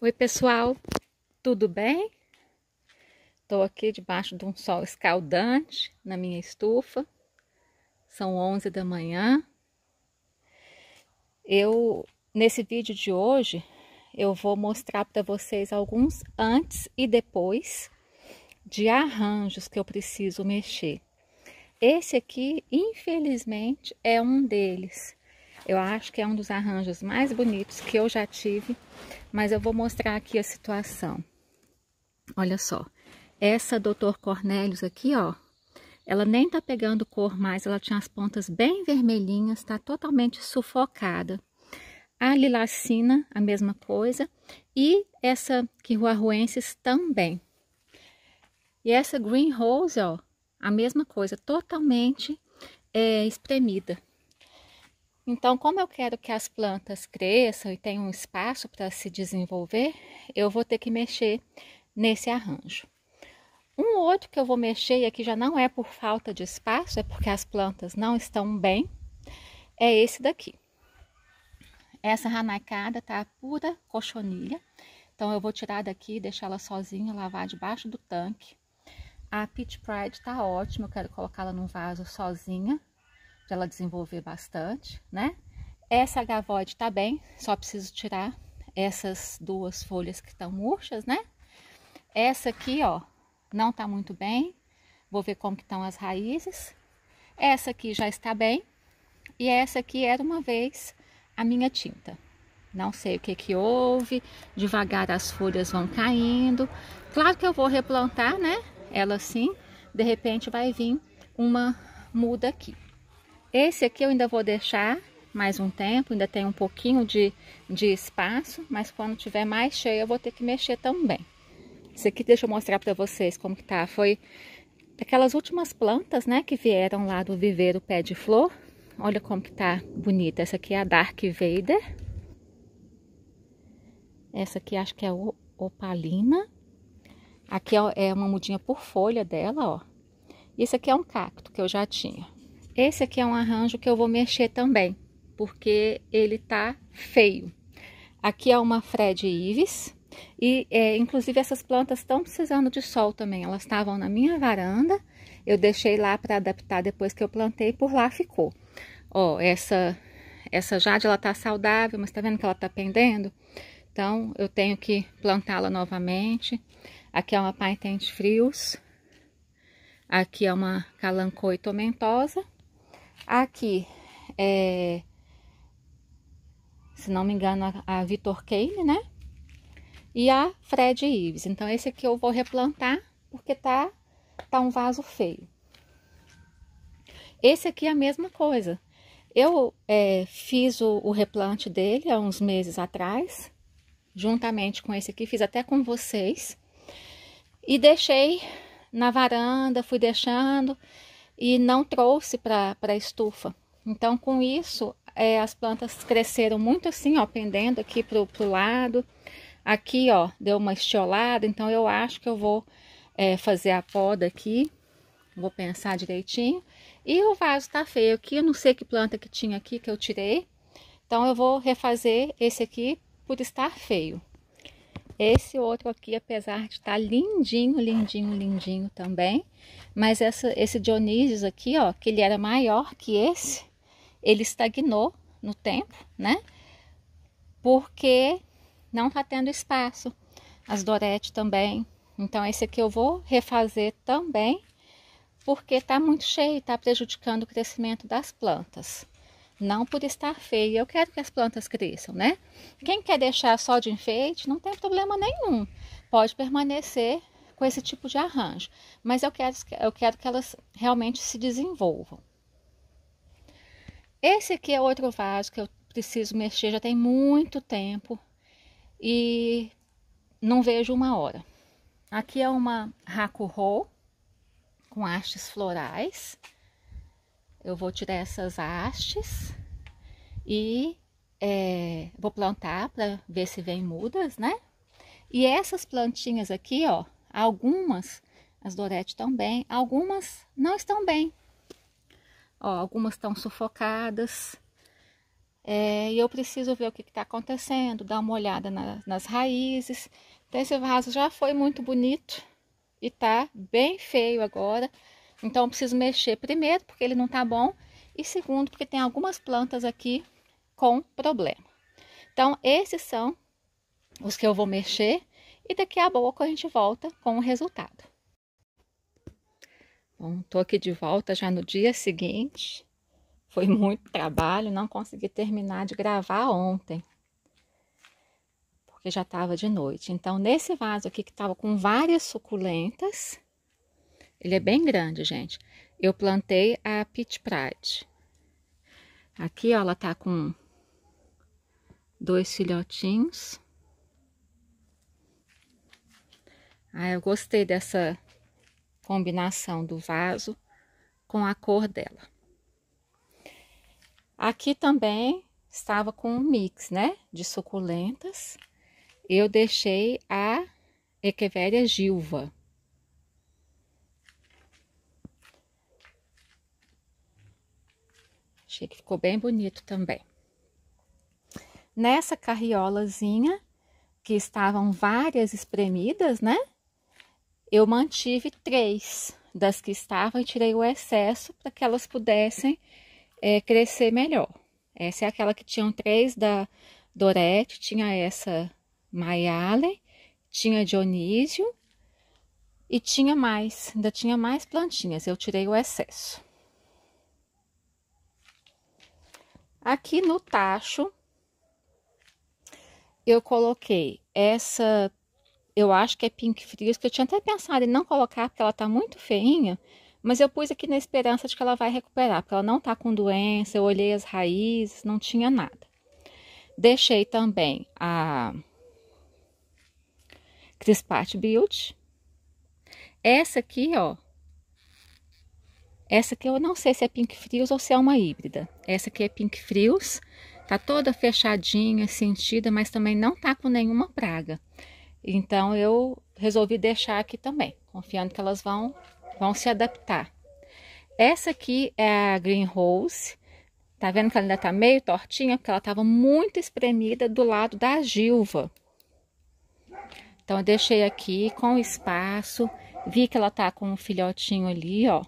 Oi, pessoal, tudo bem? Estou aqui debaixo de um sol escaldante na minha estufa. São 11 da manhã. Eu, nesse vídeo de hoje, eu vou mostrar para vocês alguns antes e depois de arranjos que eu preciso mexer. Esse aqui, infelizmente, é um deles. Eu acho que é um dos arranjos mais bonitos que eu já tive, mas eu vou mostrar aqui a situação. Olha só, essa doutor Cornélios aqui, ó, ela nem tá pegando cor mais, ela tinha as pontas bem vermelhinhas, tá totalmente sufocada. A lilacina, a mesma coisa, e essa quiruarruensis também. E essa green rose, ó, a mesma coisa, totalmente é, espremida. Então, como eu quero que as plantas cresçam e tenham um espaço para se desenvolver, eu vou ter que mexer nesse arranjo. Um outro que eu vou mexer, e aqui já não é por falta de espaço, é porque as plantas não estão bem, é esse daqui. Essa ranacada tá pura cochonilha, então eu vou tirar daqui, deixar ela sozinha, lavar debaixo do tanque. A Peach Pride tá ótima, eu quero colocá-la num vaso sozinha, para ela desenvolver bastante, né? Essa agavoide tá bem, só preciso tirar essas duas folhas que estão murchas, né? Essa aqui, ó, não tá muito bem. Vou ver como que estão as raízes. Essa aqui já está bem. E essa aqui era uma vez a minha tinta. Não sei o que que houve, devagar as folhas vão caindo. Claro que eu vou replantar, né? Ela sim, de repente vai vir uma muda aqui. Esse aqui eu ainda vou deixar mais um tempo, ainda tem um pouquinho de, de espaço, mas quando tiver mais cheio eu vou ter que mexer também. Esse aqui deixa eu mostrar para vocês como que tá. Foi aquelas últimas plantas, né, que vieram lá do viveiro pé de flor. Olha como que tá bonita. Essa aqui é a Dark Vader. Essa aqui acho que é opalina. Aqui é, é uma mudinha por folha dela, ó. Esse aqui é um cacto que eu já tinha. Esse aqui é um arranjo que eu vou mexer também, porque ele tá feio. Aqui é uma Fred Ives. E, é, inclusive, essas plantas estão precisando de sol também. Elas estavam na minha varanda. Eu deixei lá para adaptar depois que eu plantei. Por lá ficou. Ó, essa, essa jade, ela tá saudável, mas tá vendo que ela tá pendendo? Então, eu tenho que plantá-la novamente. Aqui é uma Paintente Frios. Aqui é uma Calancoito tomentosa. Aqui, é, se não me engano, a, a Vitor Kane, né? E a Fred Ives. Então, esse aqui eu vou replantar porque tá, tá um vaso feio. Esse aqui é a mesma coisa. Eu é, fiz o, o replante dele há uns meses atrás, juntamente com esse aqui, fiz até com vocês. E deixei na varanda, fui deixando e não trouxe para a estufa. Então, com isso, é, as plantas cresceram muito assim, ó, pendendo aqui pro, pro lado. Aqui, ó, deu uma estiolada, então eu acho que eu vou é, fazer a poda aqui. Vou pensar direitinho. E o vaso tá feio aqui, eu não sei que planta que tinha aqui que eu tirei. Então, eu vou refazer esse aqui por estar feio. Esse outro aqui, apesar de estar tá lindinho, lindinho, lindinho também, mas essa, esse Dionísio aqui, ó, que ele era maior que esse, ele estagnou no tempo, né? Porque não tá tendo espaço. As Dorete também. Então, esse aqui eu vou refazer também, porque tá muito cheio, tá prejudicando o crescimento das plantas não por estar feia. Eu quero que as plantas cresçam, né? Quem quer deixar só de enfeite, não tem problema nenhum. Pode permanecer com esse tipo de arranjo, mas eu quero, eu quero que elas realmente se desenvolvam. Esse aqui é outro vaso que eu preciso mexer já tem muito tempo e não vejo uma hora. Aqui é uma rakurô com hastes florais eu vou tirar essas hastes e é, vou plantar para ver se vem mudas, né? E essas plantinhas aqui, ó, algumas, as Dorete estão bem, algumas não estão bem. Ó, algumas estão sufocadas. É, e eu preciso ver o que está acontecendo, dar uma olhada na, nas raízes. Então, esse vaso já foi muito bonito e tá bem feio agora. Então, eu preciso mexer primeiro, porque ele não está bom, e segundo, porque tem algumas plantas aqui com problema. Então, esses são os que eu vou mexer, e daqui a pouco a gente volta com o resultado. Bom, tô aqui de volta já no dia seguinte. Foi muito trabalho, não consegui terminar de gravar ontem, porque já estava de noite. Então, nesse vaso aqui que estava com várias suculentas, ele é bem grande, gente. Eu plantei a Pit Pride. Aqui, ó, ela tá com dois filhotinhos. Ah, eu gostei dessa combinação do vaso com a cor dela. Aqui também estava com um mix, né, de suculentas. Eu deixei a Echeveria Gilva. Achei que ficou bem bonito também. Nessa carriolazinha, que estavam várias espremidas, né? Eu mantive três das que estavam e tirei o excesso para que elas pudessem é, crescer melhor. Essa é aquela que tinham três da Dorete, tinha essa Mayale, tinha Dionísio e tinha mais, ainda tinha mais plantinhas, eu tirei o excesso. Aqui no tacho, eu coloquei essa, eu acho que é Pink Frios, que eu tinha até pensado em não colocar, porque ela tá muito feinha, mas eu pus aqui na esperança de que ela vai recuperar, porque ela não tá com doença, eu olhei as raízes, não tinha nada. Deixei também a Crispate Beauty. Essa aqui, ó, essa que eu não sei se é Pink Frios ou se é uma híbrida. Essa aqui é Pink Frios, tá toda fechadinha, sentida, mas também não tá com nenhuma praga. Então eu resolvi deixar aqui também, confiando que elas vão, vão se adaptar. Essa aqui é a Green Rose. Tá vendo que ela ainda tá meio tortinha, porque ela tava muito espremida do lado da Gilva. Então eu deixei aqui com espaço, vi que ela tá com um filhotinho ali, ó.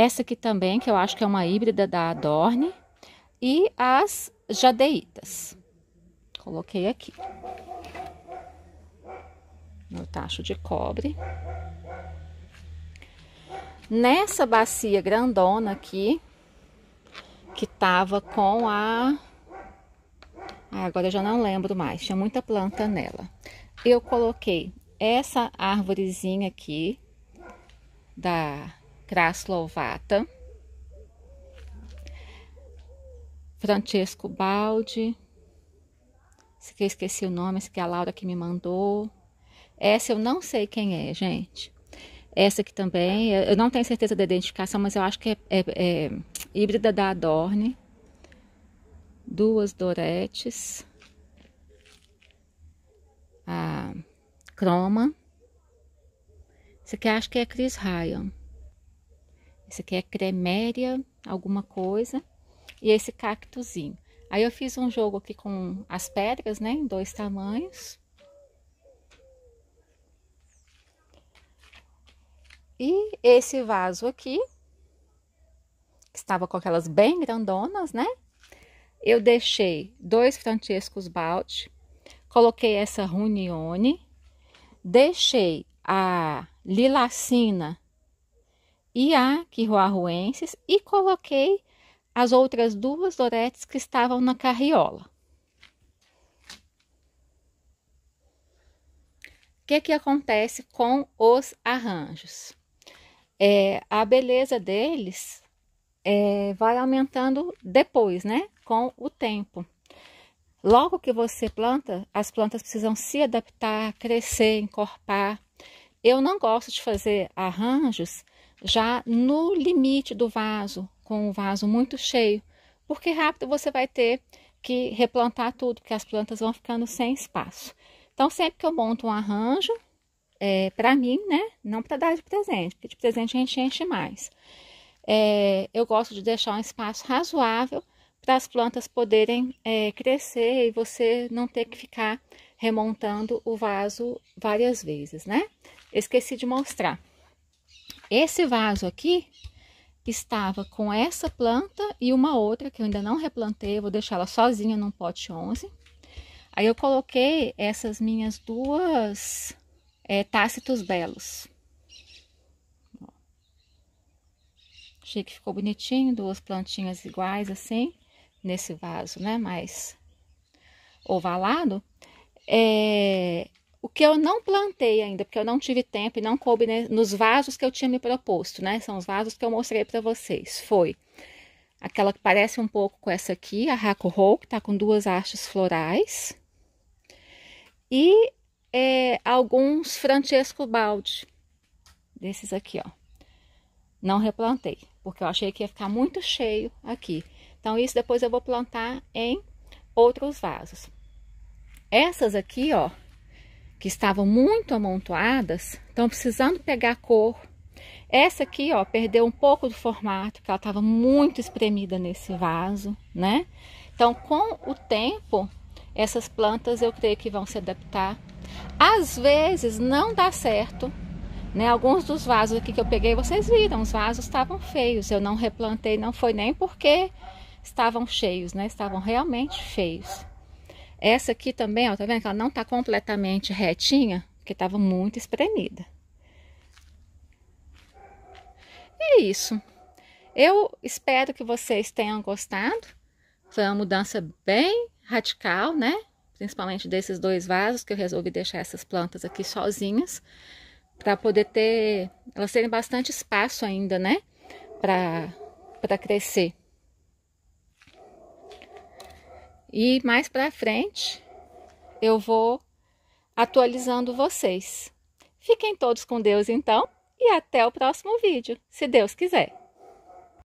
Essa aqui também, que eu acho que é uma híbrida da Adorne. E as jadeitas. Coloquei aqui. No tacho de cobre. Nessa bacia grandona aqui, que tava com a... Ah, agora eu já não lembro mais, tinha muita planta nela. Eu coloquei essa árvorezinha aqui, da Craslovata, Francesco Baldi, esse que eu esqueci o nome, esse que é a Laura que me mandou. Essa eu não sei quem é, gente. Essa aqui também, eu não tenho certeza da identificação, mas eu acho que é, é, é híbrida da Adorne. Duas Doretes. A Croma. Esse aqui acho que é Chris Ryan. Esse aqui é creméria, alguma coisa. E esse cactozinho. Aí eu fiz um jogo aqui com as pedras, né? Em dois tamanhos. E esse vaso aqui, que estava com aquelas bem grandonas, né? Eu deixei dois Francescos Balde, coloquei essa Runione, deixei a Lilacina e aquirroarruenses e coloquei as outras duas doretes que estavam na carriola. O que, é que acontece com os arranjos? É, a beleza deles é, vai aumentando depois, né? Com o tempo. Logo que você planta, as plantas precisam se adaptar, crescer, encorpar. Eu não gosto de fazer arranjos já no limite do vaso, com o vaso muito cheio, porque rápido você vai ter que replantar tudo, porque as plantas vão ficando sem espaço. Então, sempre que eu monto um arranjo, é, para mim, né? Não para dar de presente, porque de presente a gente enche mais. É, eu gosto de deixar um espaço razoável para as plantas poderem é, crescer e você não ter que ficar remontando o vaso várias vezes, né? Esqueci de mostrar. Esse vaso aqui estava com essa planta e uma outra que eu ainda não replantei, vou deixar ela sozinha num pote 11. Aí eu coloquei essas minhas duas é, tácitos belos. Achei que ficou bonitinho, duas plantinhas iguais assim, nesse vaso, né? Mais ovalado. É, o que eu não plantei ainda, porque eu não tive tempo e não coube né, nos vasos que eu tinha me proposto, né? São os vasos que eu mostrei para vocês. Foi aquela que parece um pouco com essa aqui, a Hakuho, que tá com duas hastes florais. E é, alguns Francesco Balde, desses aqui, ó. Não replantei, porque eu achei que ia ficar muito cheio aqui. Então, isso depois eu vou plantar em outros vasos. Essas aqui, ó, que estavam muito amontoadas, estão precisando pegar cor. Essa aqui, ó, perdeu um pouco do formato, porque ela estava muito espremida nesse vaso, né? Então, com o tempo, essas plantas eu creio que vão se adaptar. Às vezes não dá certo, né? Alguns dos vasos aqui que eu peguei, vocês viram, os vasos estavam feios. Eu não replantei, não foi nem porque estavam cheios, né? Estavam realmente feios. Essa aqui também, ó, tá vendo que ela não tá completamente retinha, porque tava muito espremida. E é isso. Eu espero que vocês tenham gostado. Foi uma mudança bem radical, né? Principalmente desses dois vasos que eu resolvi deixar essas plantas aqui sozinhas para poder ter elas terem bastante espaço ainda, né? Para para crescer. E mais para frente eu vou atualizando vocês. Fiquem todos com Deus então e até o próximo vídeo, se Deus quiser.